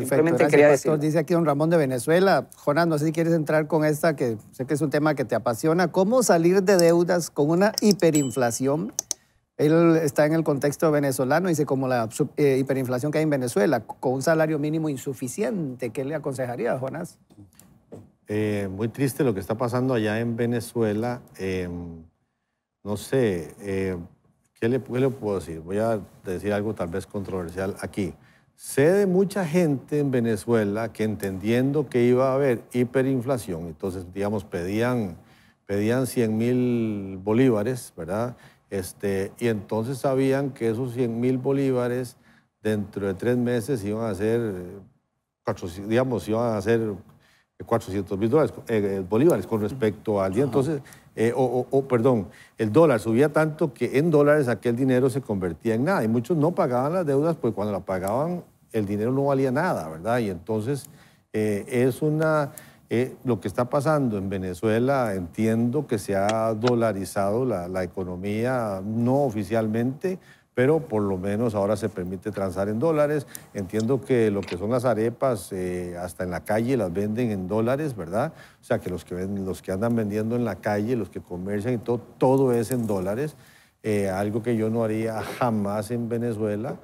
Perfecto. Dice aquí don Ramón de Venezuela. Jonás, no sé si quieres entrar con esta, que sé que es un tema que te apasiona. ¿Cómo salir de deudas con una hiperinflación? Él está en el contexto venezolano, dice, como la eh, hiperinflación que hay en Venezuela, con un salario mínimo insuficiente. ¿Qué le aconsejaría, Jonás? Eh, muy triste lo que está pasando allá en Venezuela. Eh, no sé, ¿qué le puedo decir? Voy a decir algo tal vez controversial aquí. Sé de mucha gente en Venezuela que entendiendo que iba a haber hiperinflación, entonces, digamos, pedían, pedían 100 mil bolívares, ¿verdad? Este, y entonces sabían que esos 100 mil bolívares dentro de tres meses iban a ser, digamos, iban a ser 400 mil eh, eh, bolívares con respecto al día. Entonces, eh, o, perdón, el dólar subía tanto que en dólares aquel dinero se convertía en nada. Y muchos no pagaban las deudas, pues cuando la pagaban el dinero no valía nada, ¿verdad? Y entonces eh, es una... Eh, lo que está pasando en Venezuela, entiendo que se ha dolarizado la, economía, no oficialmente, pero por lo menos ahora se permite transar en dólares. Entiendo que lo que son las arepas, eh, hasta en la calle las venden en dólares, ¿verdad? O sea, que los que, los que andan vendiendo en la calle, los que comercian y todo, todo es en dólares. algo que yo no haría jamás en Venezuela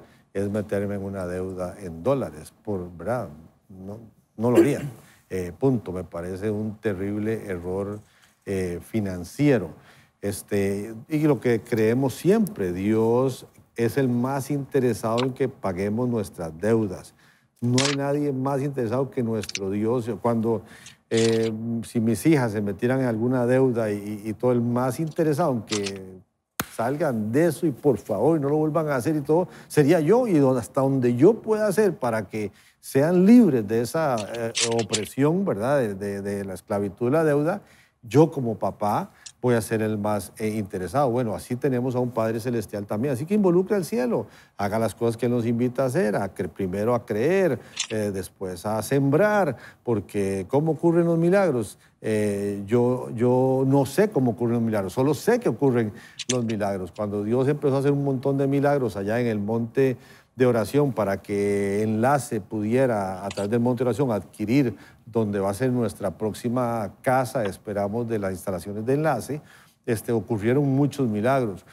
es meterme en una deuda en dólares, por verdad, no, no lo haría. Eh, punto, me parece un terrible error eh, financiero. Este, y lo que creemos siempre, Dios es el más interesado en que paguemos nuestras deudas. No hay nadie más interesado que nuestro Dios. Cuando eh, si mis hijas se metieran en alguna deuda y, y, todo el más interesado en que salgan de eso y por favor no lo vuelvan a hacer y todo, sería yo y hasta donde yo pueda hacer para que sean libres de esa eh, opresión, ¿verdad? De, la esclavitud, la deuda, yo como papá voy a ser el más eh, interesado. Bueno, así tenemos a un Padre Celestial también. Así que involucre al cielo, haga las cosas que nos invita a hacer, a primero a creer, eh, después a sembrar, porque ¿cómo ocurren los milagros? Eh, yo, yo no sé cómo ocurren los milagros, solo sé que ocurren los milagros. Cuando Dios empezó a hacer un montón de milagros allá en el monte de oración para que Enlace pudiera, a través del Monte de Oración, adquirir donde va a ser nuestra próxima casa, esperamos, de las instalaciones de Enlace, este, ocurrieron muchos milagros.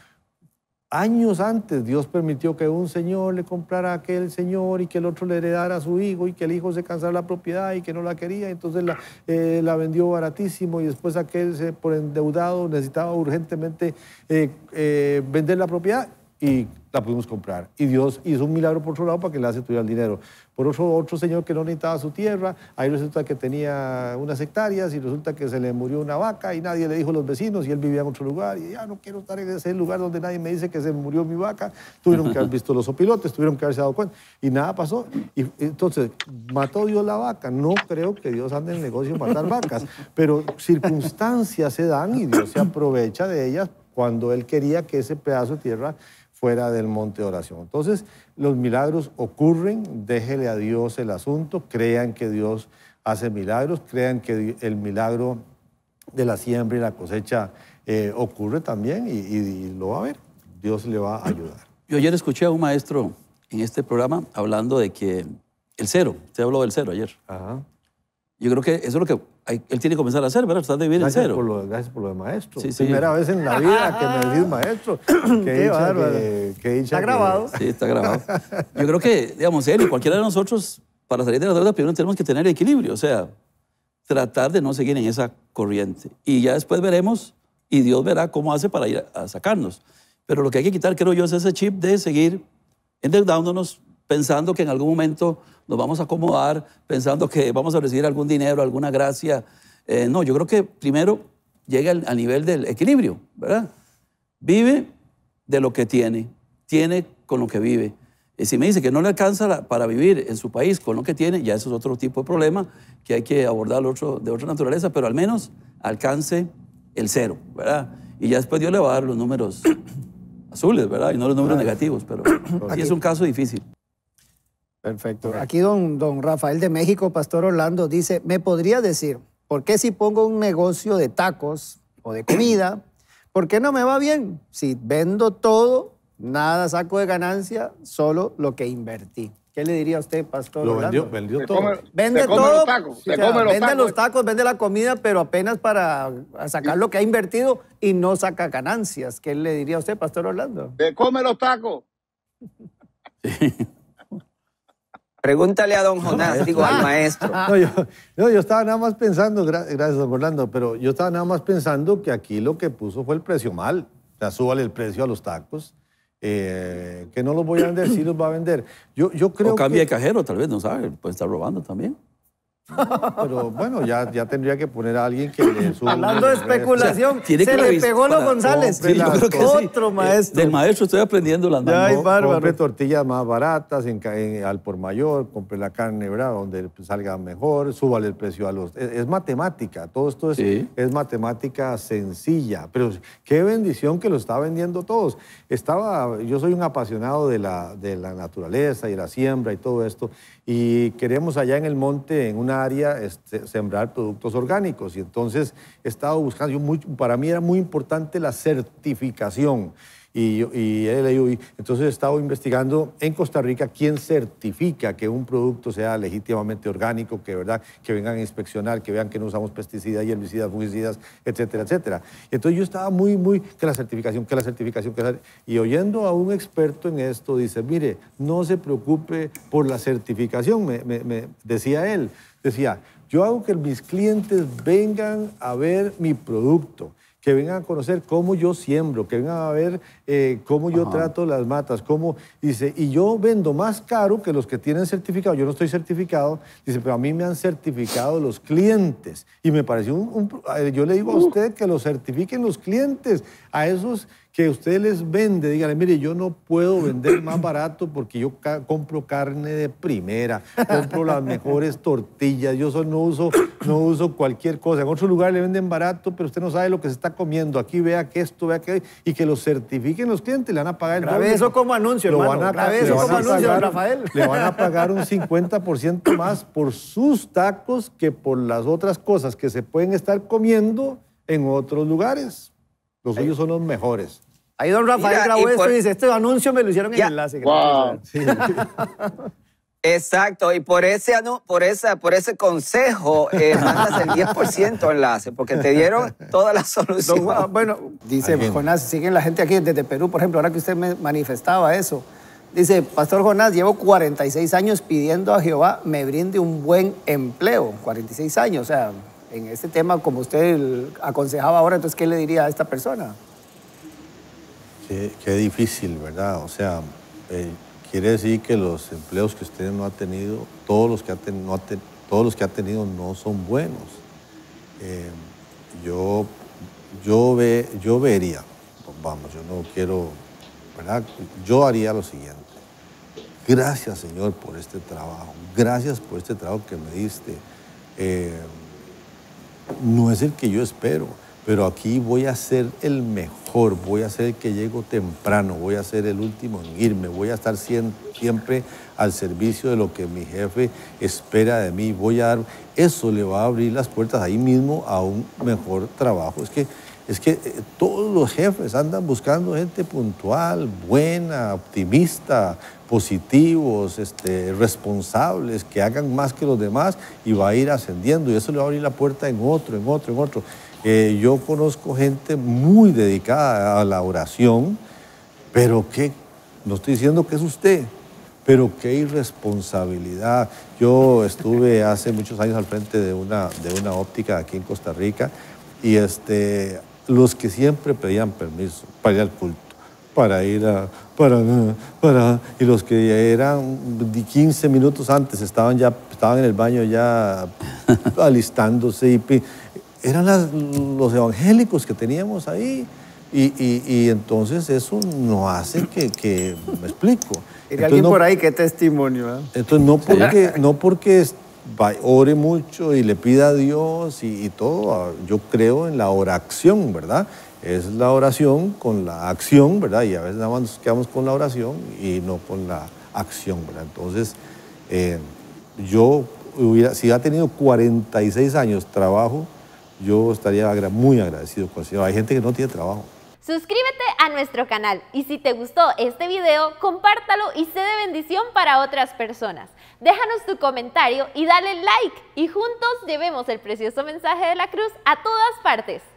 Años antes Dios permitió que un señor le comprara a aquel señor y que el otro le heredara a su hijo y que el hijo se cansara la propiedad y que no la quería, entonces eh, la, vendió baratísimo y después aquel se, por endeudado necesitaba urgentemente eh, eh, vender la propiedad y la pudimos comprar. Y Dios hizo un milagro por otro lado para que le hace tuviera el dinero. Por otro, otro señor que no necesitaba su tierra, ahí resulta que tenía unas hectáreas y resulta que se le murió una vaca y nadie le dijo a los vecinos y él vivía en otro lugar y ya ah, no quiero estar en ese lugar donde nadie me dice que se murió mi vaca. Tuvieron que haber visto los opilotes, tuvieron que haberse dado cuenta y nada pasó. Y entonces, mató Dios la vaca. No creo que Dios ande en el negocio de matar vacas, pero circunstancias se dan y Dios se aprovecha de ellas cuando él quería que ese pedazo de tierra fuera del monte de oración. Entonces, los milagros ocurren, déjele a Dios el asunto, crean que Dios hace milagros, crean que el milagro de la siembra y la cosecha eh, ocurre también y, lo va a ver. Dios le va a ayudar. Yo ayer escuché a un maestro en este programa hablando de que el cero, usted habló del cero ayer. Ajá. Yo creo que eso es lo que él tiene que comenzar a hacer, ¿verdad? Tratar de vivir en cero. Por lo, gracias por lo de maestro. Sí, sí. Primera vez en la vida que me decís maestro. Qué hincha que, que Está grabado. Sí, está grabado. Yo creo que, digamos, él y cualquiera de nosotros, para salir de la deuda, primero tenemos que tener equilibrio. O sea, tratar de no seguir en esa corriente. Y ya después veremos y Dios verá cómo hace para ir a, a sacarnos. Pero lo que hay que quitar, creo yo, es ese chip de seguir endeudándonos pensando que en algún momento nos vamos a acomodar, pensando que vamos a recibir algún dinero, alguna gracia. Eh, no, yo creo que primero llega al, nivel del equilibrio, ¿verdad? Vive de lo que tiene, tiene con lo que vive. Y si me dice que no le alcanza para vivir en su país con lo que tiene, ya eso es otro tipo de problema que hay que abordar otro, de otra naturaleza, pero al menos alcance el cero, ¿verdad? Y ya después Dios le va a dar los números azules, ¿verdad? Y no los números negativos, pero sí es un caso difícil. Perfecto. Aquí don, don Rafael de México, Pastor Orlando, dice, ¿me podría decir por qué si pongo un negocio de tacos o de comida, por qué no me va bien? Si vendo todo, nada saco de ganancia, solo lo que invertí. ¿Qué le diría a usted, pastor? Lo vendió, vendió todo. vende come Los tacos, vende los tacos, vende la comida, pero apenas para sacar lo que ha invertido y no saca ganancias. ¿Qué le diría a usted, pastor Orlando? Se come los tacos. Sí. Pregúntale a don Jonás, digo al maestro. No yo, estaba nada más pensando, gracias don Orlando, pero yo estaba nada más pensando que aquí lo que puso fue el precio mal. O sea, súbale el precio a los tacos. Eh, que no los voy a vender, sí los va a vender. Yo, yo creo o cambia de cajero, tal vez, no sabe, puede estar robando también. Pero bueno, ya, ya tendría que poner a alguien que le suba. Hablando de especulación, se le pegó lo González. yo creo que otro eh, maestro. Del maestro estoy aprendiendo la andando. compré tortillas más baratas al por mayor, compre la carne brava donde salga mejor, suba el precio a los. Es, matemática, todo esto es, es matemática sencilla. Pero qué bendición que lo está vendiendo todos. Estaba, yo soy un apasionado de la, de la naturaleza y la siembra y todo esto, y queremos allá en el monte, en una área este, sembrar productos orgánicos. Y entonces he estado buscando, para mí era muy importante la certificación. Y, entonces he estado investigando en Costa Rica quién certifica que un producto sea legítimamente orgánico, que, ¿verdad? que vengan a inspeccionar, que vean que no usamos pesticidas, herbicidas, fungicidas, etcétera, etcétera. Entonces yo estaba muy, muy, que la certificación, que la certificación, que Y oyendo a un experto en esto, dice, mire, no se preocupe por la certificación, decía él, Decía, yo hago que mis clientes vengan a ver mi producto, que vengan a conocer cómo yo siembro, que vengan a ver eh, cómo yo trato las matas, cómo dice, y yo vendo más caro que los que tienen certificado, yo no estoy certificado, dice, pero a mí me han certificado los clientes. Y me pareció un, un eh, yo le digo a uh. usted que lo certifiquen los clientes, a esos que usted les vende, díganle, mire, yo no puedo vender más barato porque yo compro carne de primera, compro las mejores tortillas, yo no, uso, no uso cualquier cosa. En otro lugar le venden barato, pero usted no sabe lo que se está comiendo. Aquí vea que esto, vea que... Y que lo certifiquen los clientes, le van a pagar el doble. eso como anuncio, lo Van a, eso como anuncio, Rafael. Le van a pagar un 50% más por sus tacos que por las otras cosas que se pueden estar comiendo en otros lugares. Los suyos son los mejores. Ahí don Rafael esto y dice, este anuncio me lo hicieron en enlace. Exacto, y por ese, por esa, por ese consejo eh, mandas el 10% enlace, porque te dieron toda la solución. bueno, dice Jonás, siguen la gente aquí desde Perú, por ejemplo, ahora que usted me manifestaba eso. Dice, Pastor Jonás, llevo 46 años pidiendo a Jehová me brinde un buen empleo. 46 años, o sea, en este tema, como usted aconsejaba ahora, entonces, ¿qué le diría a esta persona? Qué, difícil, ¿verdad? O sea, eh, quiere decir que los empleos que usted no ha tenido, todos los que ha, tenido no son buenos. Eh, yo, yo, ve, yo vería, pues vamos, yo no quiero, ¿verdad? Yo haría lo siguiente. Gracias, Señor, por este trabajo. Gracias por este trabajo que me diste. Eh, no es el que yo espero, pero aquí voy a ser el mejor voy a ser el que llego temprano, voy a ser el último en irme, voy a estar siempre al servicio de lo que mi jefe espera de mí, voy a dar, eso le va a abrir las puertas ahí mismo a un mejor trabajo. Es que, es que eh, todos los jefes andan buscando gente puntual, buena, optimista, positivos, este, responsables, que hagan más que los demás y va a ir ascendiendo y eso le va a abrir la puerta en otro, en otro, en otro yo conozco gente muy dedicada a la oración, pero que, no estoy diciendo que es usted, pero qué irresponsabilidad. Yo estuve hace muchos años al frente de una, de una óptica aquí en Costa Rica y este, los que siempre pedían permiso para ir al culto, para ir a... Para, para, y los que eran 15 minutos antes estaban ya estaban en el baño ya alistándose y eran los evangélicos que teníamos ahí. Y, entonces eso no hace que, me explico. Y alguien por ahí qué testimonio. Entonces no porque, no porque ore mucho y le pida a Dios y, todo, ah, yo creo en la oración, ¿verdad? Es la oración con la acción, ¿verdad? Y a veces nada más nos quedamos con la oración y no con la acción, ¿verdad? Entonces, eh, yo hubiera, si ha tenido 46 años trabajo, yo estaría muy agradecido con si Hay gente que no tiene trabajo. Suscríbete a nuestro canal y si te gustó este video, compártalo y sé de bendición para otras personas. Déjanos tu comentario y dale like y juntos llevemos el precioso mensaje de la cruz a todas partes.